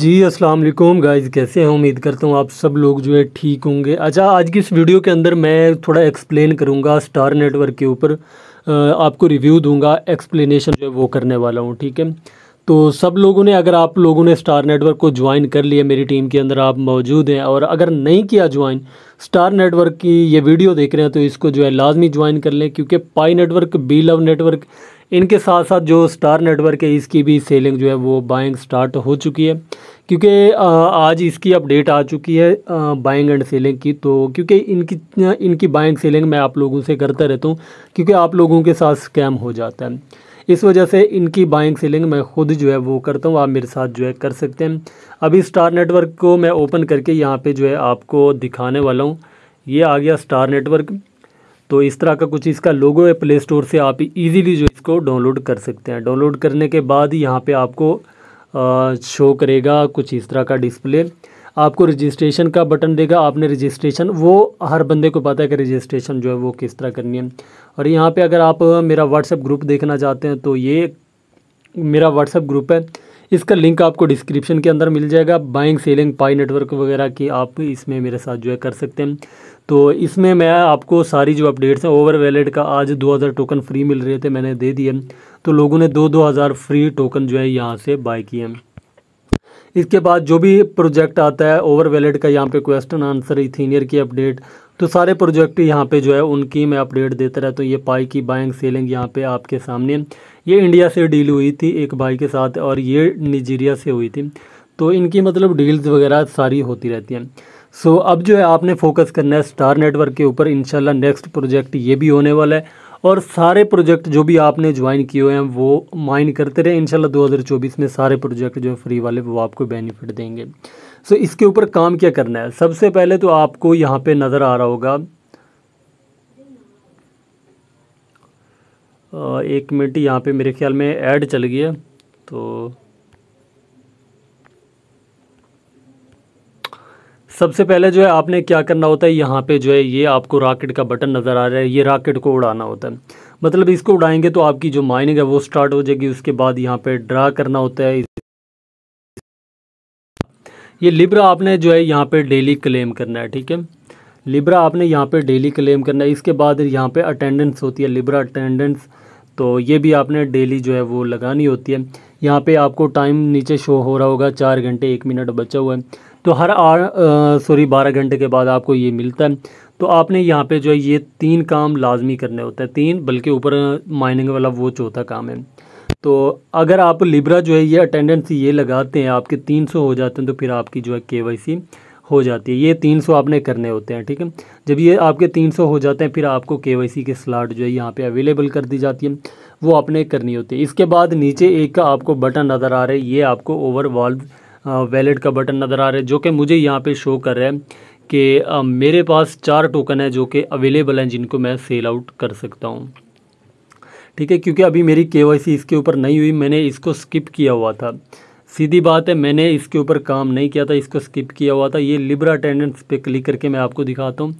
जी अस्सलाम वालेकुम गाइस कैसे हैं उम्मीद करता हूँ आप सब लोग जो है ठीक होंगे अच्छा आज की इस वीडियो के अंदर मैं थोड़ा एक्सप्लेन करूँगा स्टार नेटवर्क के ऊपर आपको रिव्यू दूंगा एक्सप्लेनेशन जो है वो करने वाला हूँ ठीक है तो सब लोगों ने अगर आप लोगों ने स्टार नेटवर्क को ज्वाइन कर लिया मेरी टीम के अंदर आप मौजूद हैं और अगर नहीं किया ज्वाइन स्टार नेटवर्क की ये वीडियो देख रहे हैं तो इसको जो है लाजमी ज्वाइन कर लें क्योंकि Pi network B love network इनके साथ साथ जो स्टार नेटवर्क है इसकी भी सेलिंग जो है वो बाइंग स्टार्ट हो चुकी है क्योंकि आज इसकी अपडेट आ चुकी है बाइंग एंड सेलिंग की तो क्योंकि इनकी इनकी बाइंग सेलिंग मैं आप लोगों से करता रहता हूँ क्योंकि आप लोगों के साथ स्कैम हो जाता है इस वजह से इनकी बाइंग सेलिंग मैं खुद जो है वो करता हूँ आप मेरे साथ जो है कर सकते हैं अभी स्टार नेटवर्क को मैं ओपन करके यहाँ पे जो है आपको दिखाने वाला हूँ ये आ गया स्टार नेटवर्क तो इस तरह का कुछ इसका लोगो है प्ले स्टोर से आप इजीली जो इसको डाउनलोड कर सकते हैं डाउनलोड करने के बाद यहाँ पे आपको शो करेगा कुछ इस तरह का डिस्प्ले आपको रजिस्ट्रेशन का बटन देगा आपने रजिस्ट्रेशन वो हर बंदे को पता है कि रजिस्ट्रेशन जो है वो किस तरह करनी है और यहाँ पे अगर आप मेरा व्हाट्सएप ग्रुप देखना चाहते हैं तो ये मेरा व्हाट्सएप ग्रुप है इसका लिंक आपको डिस्क्रिप्शन के अंदर मिल जाएगा बाइंग सेलिंग पाई नेटवर्क वगैरह की आप इसमें मेरे साथ जो है कर सकते हैं तो इसमें मैं आपको सारी जो अपडेट्स हैं ओवर वैलेट का आज 2000 टोकन फ्री मिल रहे थे मैंने दे दिए तो लोगों ने दो दो हज़ार फ्री टोकन जो है यहाँ से बाय किए इसके बाद जो भी प्रोजेक्ट आता है ओवर वैलेड का यहाँ पे क्वेश्चन आंसर इथीनियर की अपडेट तो सारे प्रोजेक्ट यहाँ पे जो है उनकी मैं अपडेट देता रहता तो ये पाई की बाइंग सेलिंग यहाँ पे आपके सामने ये इंडिया से डील हुई थी एक भाई के साथ और ये निजीरिया से हुई थी तो इनकी मतलब डील्स वगैरह सारी होती रहती हैं सो अब जो है आपने फोकस करना है स्टार नेटवर्क के ऊपर इनशाला नेक्स्ट प्रोजेक्ट ये भी होने वाला है और सारे प्रोजेक्ट जो भी आपने ज्वाइन किए हुए हैं वो माइन करते रहे इनशाला 2024 में सारे प्रोजेक्ट जो फ्री वाले वो आपको बेनिफिट देंगे सो इसके ऊपर काम क्या करना है सबसे पहले तो आपको यहाँ पे नज़र आ रहा होगा एक मिनट यहाँ पे मेरे ख्याल में ऐड चल गया तो सबसे पहले जो है आपने क्या करना होता है यहाँ पे जो है ये आपको रॉकेट का बटन नज़र आ रहा है ये रॉकेट को उड़ाना होता है मतलब इसको उड़ाएंगे तो आपकी जो माइनिंग है वो स्टार्ट हो जाएगी उसके बाद यहाँ पे ड्रा करना होता है ये लिब्रा आपने जो है यहाँ पे डेली क्लेम करना है ठीक है लिब्रा आपने यहाँ पे डेली क्लेम करना है इसके बाद यहाँ पे अटेंडेंस होती है लिब्रा अटेंडेंस तो ये भी आपने डेली जो है वो लगानी होती है यहाँ पे आपको टाइम नीचे शो हो रहा होगा चार घंटे एक मिनट बचा हुआ है तो हर सॉरी बारह घंटे के बाद आपको ये मिलता है तो आपने यहाँ पे जो है ये तीन काम लाजमी करने होते हैं तीन बल्कि ऊपर माइनिंग वाला वो चौथा काम है तो अगर आप लिब्रा जो है ये अटेंडेंस ये लगाते हैं आपके तीन सौ हो जाते हैं तो फिर आपकी जो है के हो जाती है ये तीन सौ आपने करने होते हैं ठीक है जब ये आपके तीन सौ हो जाते हैं फिर आपको के के स्लाट जो है यहाँ पे अवेलेबल कर दी जाती है वो आपने करनी होती है इसके बाद नीचे एक का आपको बटन नज़र आ रहा है ये आपको ओवर वाल्व वैलेट का बटन नज़र आ रहा है जो कि मुझे यहाँ पे शो कर रहा है कि मेरे पास चार टोकन है जो कि अवेलेबल हैं जिनको मैं सेल आउट कर सकता हूँ ठीक है क्योंकि अभी मेरी के इसके ऊपर नहीं हुई मैंने इसको स्किप किया हुआ था सीधी बात है मैंने इसके ऊपर काम नहीं किया था इसको स्किप किया हुआ था ये लिब्रा अटेंडेंस पे क्लिक करके मैं आपको दिखाता हूँ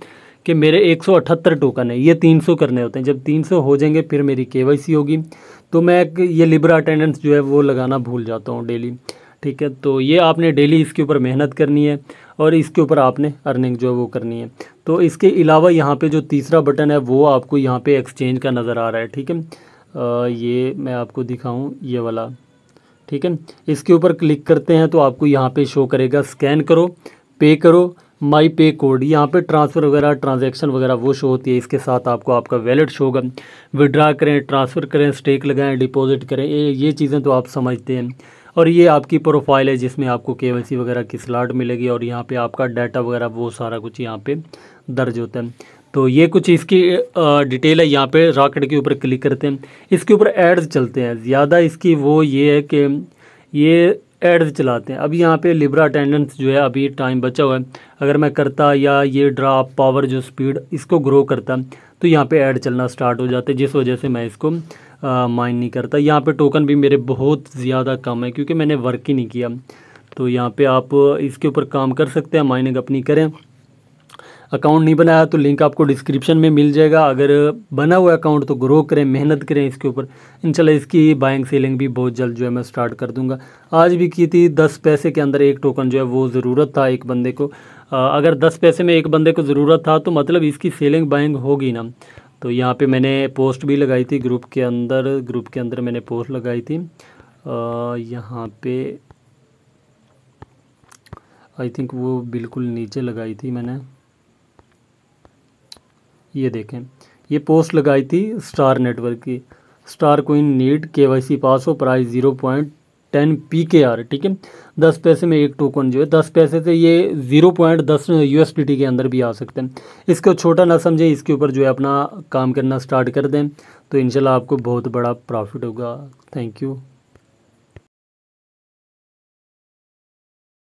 कि मेरे 178 टोकन है ये 300 करने होते हैं जब 300 हो जाएंगे फिर मेरी के होगी तो मैं ये लिब्रा अटेंडेंस जो है वो लगाना भूल जाता हूँ डेली ठीक है तो ये आपने डेली इसके ऊपर मेहनत करनी है और इसके ऊपर आपने अर्निंग जो है वो करनी है तो इसके अलावा यहाँ पे जो तीसरा बटन है वो आपको यहाँ पे एक्सचेंज का नज़र आ रहा है ठीक है ये मैं आपको दिखाऊँ ये वाला ठीक है इसके ऊपर क्लिक करते हैं तो आपको यहाँ पे शो करेगा स्कैन करो पे करो माई पे कोड यहाँ पे ट्रांसफ़र वगैरह ट्रांजैक्शन वगैरह वो शो होती है इसके साथ आपको आपका वैलेट शो होगा विड्रा करें ट्रांसफ़र करें स्टेक लगाएं डिपॉजिट करें ये ये चीज़ें तो आप समझते हैं और ये आपकी प्रोफाइल है जिसमें आपको के वगैरह की स्लाट मिलेगी और यहाँ पे आपका डाटा वगैरह वो सारा कुछ यहाँ पे दर्ज होता है तो ये कुछ इसकी डिटेल है यहाँ पे रॉकेट के ऊपर क्लिक करते हैं इसके ऊपर एड्स चलते हैं ज़्यादा इसकी वो ये है कि ये एड्स चलाते हैं अभी यहाँ पे लिब्रा अटेंडेंस जो है अभी टाइम बचा हुआ है अगर मैं करता या ये ड्राप पावर जो स्पीड इसको ग्रो करता तो यहाँ पे ऐड चलना स्टार्ट हो जाते जिस वजह से मैं इसको माइन नहीं करता यहाँ पे टोकन भी मेरे बहुत ज़्यादा कम है क्योंकि मैंने वर्क ही नहीं किया तो यहाँ पे आप इसके ऊपर काम कर सकते हैं माइनिंग अपनी करें अकाउंट नहीं बनाया तो लिंक आपको डिस्क्रिप्शन में मिल जाएगा अगर बना हुआ अकाउंट तो ग्रो करें मेहनत करें इसके ऊपर इनशाला इसकी बाइंग सेलिंग भी बहुत जल्द जो है मैं स्टार्ट कर दूंगा आज भी की थी दस पैसे के अंदर एक टोकन जो है वो ज़रूरत था एक बंदे को अगर दस पैसे में एक बंदे को ज़रूरत था तो मतलब इसकी सेलिंग बाइंग होगी ना तो यहाँ पे मैंने पोस्ट भी लगाई थी ग्रुप के अंदर ग्रुप के अंदर मैंने पोस्ट लगाई थी यहाँ पे आई थिंक वो बिल्कुल नीचे लगाई थी मैंने ये देखें ये पोस्ट लगाई थी स्टार नेटवर्क की star coin need K Y C pass हो price zero point ten P K R ठीक है दस पैसे में एक टोकन जो है दस पैसे से ये ज़ीरो पॉइंट दस यू के अंदर भी आ सकते हैं इसको छोटा ना समझें इसके ऊपर जो है अपना काम करना स्टार्ट कर दें तो इनशाला आपको बहुत बड़ा प्रॉफिट होगा थैंक यू